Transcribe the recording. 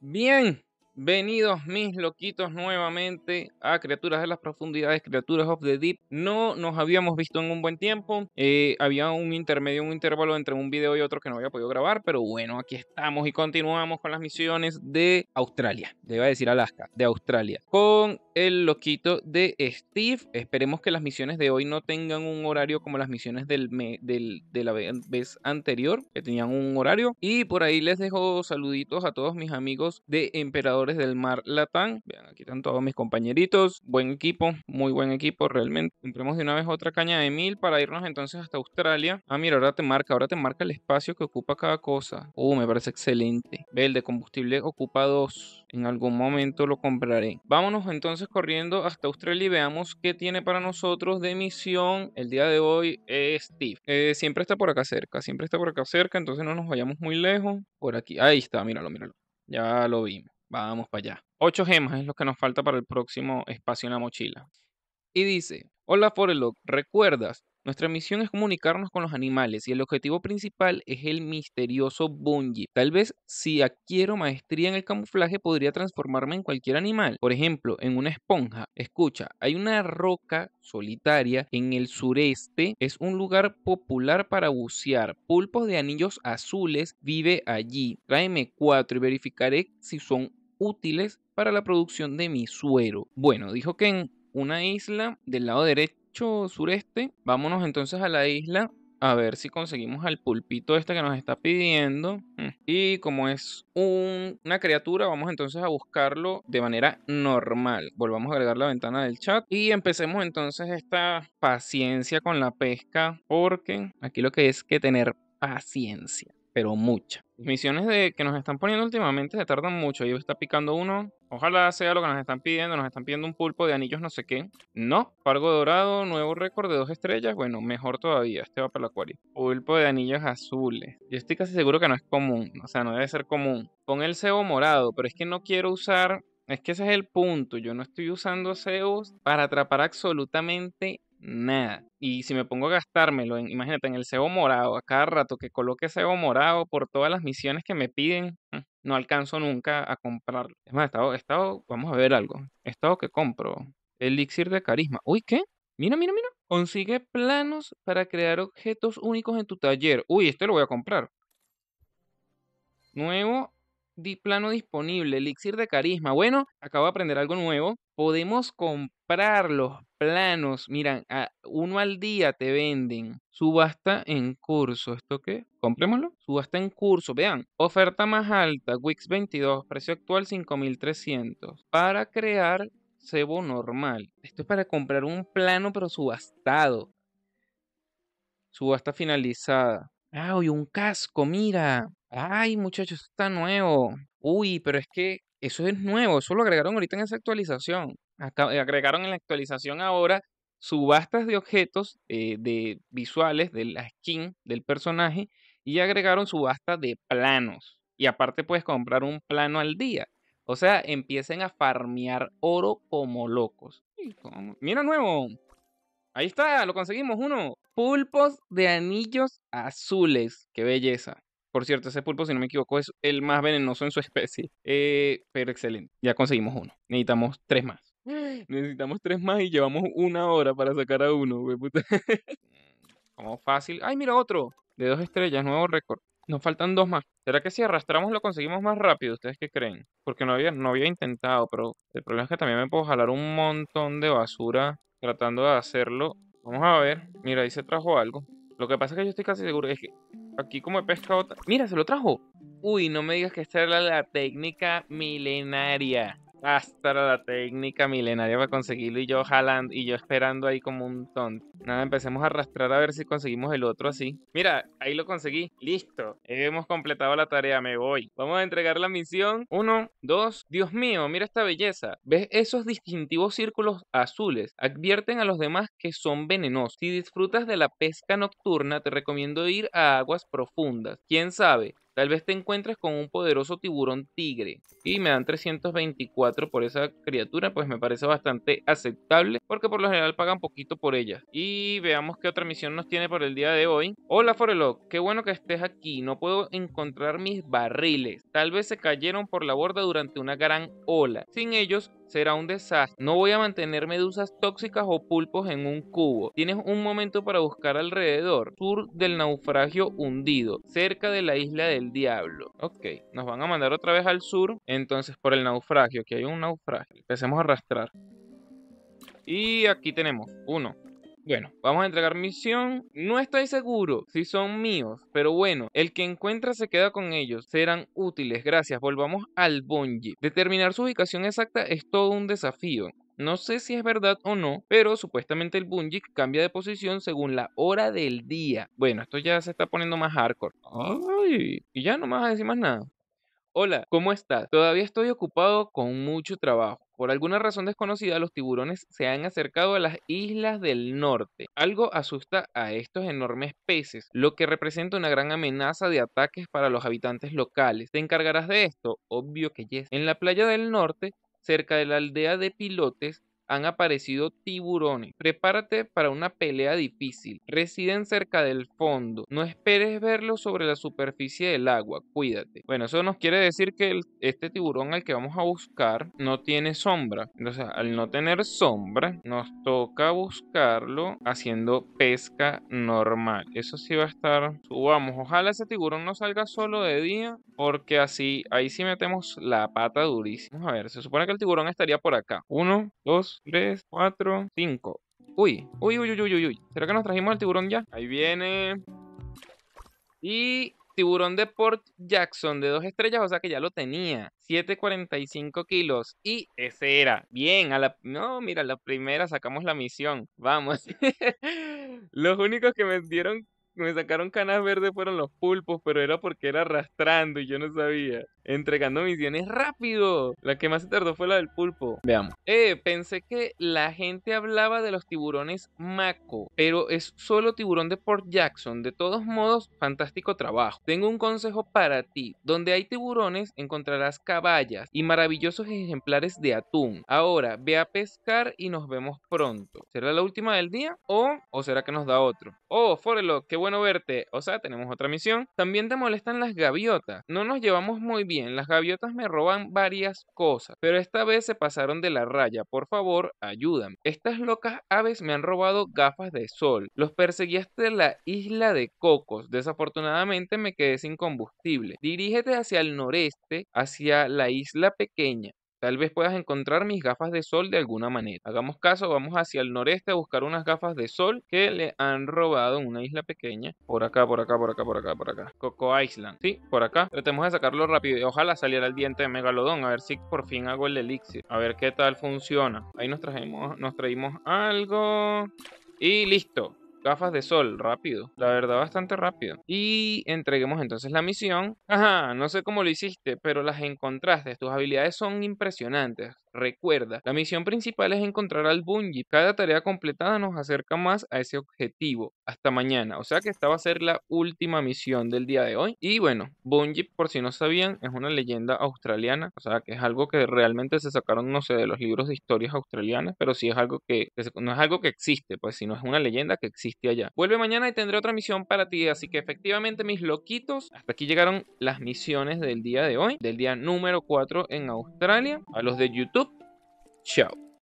Bien, Bienvenidos mis loquitos nuevamente a Criaturas de las Profundidades, Criaturas of the Deep. No nos habíamos visto en un buen tiempo. Eh, había un intermedio, un intervalo entre un video y otro que no había podido grabar. Pero bueno, aquí estamos y continuamos con las misiones de Australia. Le iba a decir Alaska, de Australia. Con el loquito de Steve. Esperemos que las misiones de hoy no tengan un horario como las misiones del, de la vez anterior, que tenían un horario. Y por ahí les dejo saluditos a todos mis amigos de Emperador del Mar Latán. Vean, aquí están todos mis compañeritos. Buen equipo, muy buen equipo realmente. Compremos de una vez otra caña de mil para irnos entonces hasta Australia. Ah, mira, ahora te marca, ahora te marca el espacio que ocupa cada cosa. Uh, me parece excelente. Ve, el de combustible ocupa dos. En algún momento lo compraré. Vámonos entonces corriendo hasta Australia y veamos qué tiene para nosotros de misión el día de hoy eh, Steve. Eh, siempre está por acá cerca, siempre está por acá cerca, entonces no nos vayamos muy lejos. Por aquí, ahí está, míralo, míralo. Ya lo vimos. Vamos para allá. Ocho gemas es lo que nos falta para el próximo espacio en la mochila. Y dice, hola Forelock. ¿recuerdas? Nuestra misión es comunicarnos con los animales y el objetivo principal es el misterioso Bungie. Tal vez si adquiero maestría en el camuflaje podría transformarme en cualquier animal, por ejemplo, en una esponja. Escucha, hay una roca solitaria en el sureste, es un lugar popular para bucear. Pulpos de anillos azules vive allí. Tráeme cuatro y verificaré si son útiles para la producción de mi suero. Bueno, dijo que en una isla del lado derecho sureste, vámonos entonces a la isla a ver si conseguimos al pulpito este que nos está pidiendo. Mm. Y como es una criatura, vamos entonces a buscarlo de manera normal. Volvamos a agregar la ventana del chat y empecemos entonces esta paciencia con la pesca, porque aquí lo que es que tener paciencia pero muchas Misiones de, que nos están poniendo últimamente se tardan mucho. Y está picando uno. Ojalá sea lo que nos están pidiendo. Nos están pidiendo un pulpo de anillos no sé qué. No. Fargo dorado, nuevo récord de dos estrellas. Bueno, mejor todavía. Este va para el acuario. Pulpo de anillos azules. Yo estoy casi seguro que no es común. O sea, no debe ser común. Con el cebo morado. Pero es que no quiero usar... Es que ese es el punto. Yo no estoy usando cebos para atrapar absolutamente nada. Y si me pongo a gastármelo, imagínate, en el cebo morado, a cada rato que coloque cebo morado por todas las misiones que me piden, mm, no alcanzo nunca a comprarlo. Es más, estado, estado vamos a ver algo. estado que compro elixir de carisma. Uy, ¿qué? Mira, mira, mira. Consigue planos para crear objetos únicos en tu taller. Uy, este lo voy a comprar. Nuevo plano disponible, elixir de carisma. Bueno, acabo de aprender algo nuevo podemos comprar los planos. Miran, uno al día te venden. Subasta en curso. ¿Esto qué? Comprémoslo. Subasta en curso. Vean, oferta más alta, Wix 22, precio actual 5300. Para crear cebo normal. Esto es para comprar un plano pero subastado. Subasta finalizada. ¡Ay, ah, un casco! Mira. ¡Ay, muchachos, está nuevo! Uy, pero es que eso es nuevo, eso lo agregaron ahorita en esa actualización. Eh, agregaron en la actualización ahora subastas de objetos eh, de visuales de la skin del personaje y agregaron subasta de planos. Y aparte puedes comprar un plano al día. O sea, empiecen a farmear oro como locos. Mira nuevo. Ahí está, lo conseguimos uno. Pulpos de anillos azules. Qué belleza. Por cierto, ese pulpo, si no me equivoco, es el más venenoso en su especie. Eh, pero excelente, ya conseguimos uno. Necesitamos tres más. Necesitamos tres más y llevamos una hora para sacar a uno, Como fácil. ¡Ay, mira otro! De dos estrellas, nuevo récord. Nos faltan dos más. ¿Será que si arrastramos lo conseguimos más rápido? ¿Ustedes qué creen? Porque no había, no había intentado, pero el problema es que también me puedo jalar un montón de basura tratando de hacerlo. Vamos a ver. Mira, ahí se trajo algo. Lo que pasa es que yo estoy casi seguro es que aquí como he pescado... Mira, se lo trajo. Uy, no me digas que esta era la técnica milenaria hasta la técnica milenaria para conseguirlo y yo jalando y yo esperando ahí como un tonto. Nada, empecemos a arrastrar a ver si conseguimos el otro así. Mira, ahí lo conseguí. Listo. Eh, hemos completado la tarea, me voy. Vamos a entregar la misión. Uno, dos. Dios mío, mira esta belleza. ¿Ves esos distintivos círculos azules? Advierten a los demás que son venenosos. Si disfrutas de la pesca nocturna, te recomiendo ir a aguas profundas. ¿Quién sabe? Tal vez te encuentres con un poderoso tiburón tigre. Y me dan 324 por esa criatura, pues me parece bastante aceptable, porque por lo general pagan poquito por ella. Y veamos qué otra misión nos tiene por el día de hoy. Hola Forelock. qué bueno que estés aquí. No puedo encontrar mis barriles. Tal vez se cayeron por la borda durante una gran ola. Sin ellos, será un desastre. No voy a mantener medusas tóxicas o pulpos en un cubo. Tienes un momento para buscar alrededor. Sur del naufragio hundido, cerca de la isla del diablo. Ok, nos van a mandar otra vez al sur. Entonces, por el naufragio, que hay un naufragio. Empecemos a arrastrar. Y aquí tenemos uno, bueno, vamos a entregar misión. No estoy seguro si son míos, pero bueno, el que encuentra se queda con ellos. Serán útiles, gracias. Volvamos al Bonji. Determinar su ubicación exacta es todo un desafío. No sé si es verdad o no, pero supuestamente el bungee cambia de posición según la hora del día. Bueno, esto ya se está poniendo más hardcore. Ay, y ya no me vas a decir más nada. Hola, ¿cómo estás? Todavía estoy ocupado con mucho trabajo. Por alguna razón desconocida, los tiburones se han acercado a las islas del norte. Algo asusta a estos enormes peces, lo que representa una gran amenaza de ataques para los habitantes locales. ¿Te encargarás de esto? Obvio que yes. En la playa del norte, cerca de la aldea de Pilotes, han aparecido tiburones. Prepárate para una pelea difícil. Residen cerca del fondo. No esperes verlos sobre la superficie del agua. Cuídate. Bueno, eso nos quiere decir que este tiburón al que vamos a buscar no tiene sombra. entonces al no tener sombra, nos toca buscarlo haciendo pesca normal. Eso sí va a estar. Subamos. Ojalá ese tiburón no salga solo de día, porque así, ahí sí metemos la pata durísima. Vamos a ver, se supone que el tiburón estaría por acá. Uno, dos, 3, 4, 5. cinco. Uy, uy, uy, uy, uy, uy. ¿Será que nos trajimos el tiburón ya? Ahí viene. Y tiburón de Port Jackson de dos estrellas, o sea que ya lo tenía. 7.45 kilos. Y ese era. Bien, a la... No, mira, la primera sacamos la misión. Vamos. Los únicos que me dieron... Me sacaron canas verdes fueron los pulpos, pero era porque era arrastrando y yo no sabía entregando misiones rápido. La que más se tardó fue la del pulpo. Veamos. Eh, pensé que la gente hablaba de los tiburones Mako, pero es solo tiburón de Port Jackson. De todos modos, fantástico trabajo. Tengo un consejo para ti. Donde hay tiburones encontrarás caballas y maravillosos ejemplares de atún. Ahora, ve a pescar y nos vemos pronto. ¿Será la última del día o, o será que nos da otro? Oh, Forelo, qué bueno verte. O sea, tenemos otra misión. También te molestan las gaviotas. No nos llevamos muy bien las gaviotas me roban varias cosas, pero esta vez se pasaron de la raya, por favor, ayúdame. Estas locas aves me han robado gafas de sol, los perseguí hasta la isla de Cocos, desafortunadamente me quedé sin combustible. Dirígete hacia el noreste, hacia la isla pequeña. Tal vez puedas encontrar mis gafas de sol de alguna manera. Hagamos caso, vamos hacia el noreste a buscar unas gafas de sol que le han robado en una isla pequeña. Por acá, por acá, por acá, por acá, por acá. Coco Island. Sí, por acá. Tratemos de sacarlo rápido. y Ojalá saliera el diente de Megalodón. A ver si por fin hago el elixir. A ver qué tal funciona. Ahí nos traemos nos traímos algo. Y listo gafas de sol, rápido, la verdad bastante rápido. Y entreguemos entonces la misión. Ajá, no sé cómo lo hiciste, pero las encontraste, tus habilidades son impresionantes. Recuerda, la misión principal es encontrar al Bungie. Cada tarea completada nos acerca más a ese objetivo. Hasta mañana. O sea que esta va a ser la última misión del día de hoy. Y bueno, Bungie, por si no sabían, es una leyenda australiana. O sea que es algo que realmente se sacaron, no sé, de los libros de historias australianas. Pero sí es algo que, no es algo que existe, pues si no es una leyenda que existe allá. Vuelve mañana y tendré otra misión para ti. Así que efectivamente, mis loquitos, hasta aquí llegaron las misiones del día de hoy. Del día número 4 en Australia. A los de YouTube Tchau.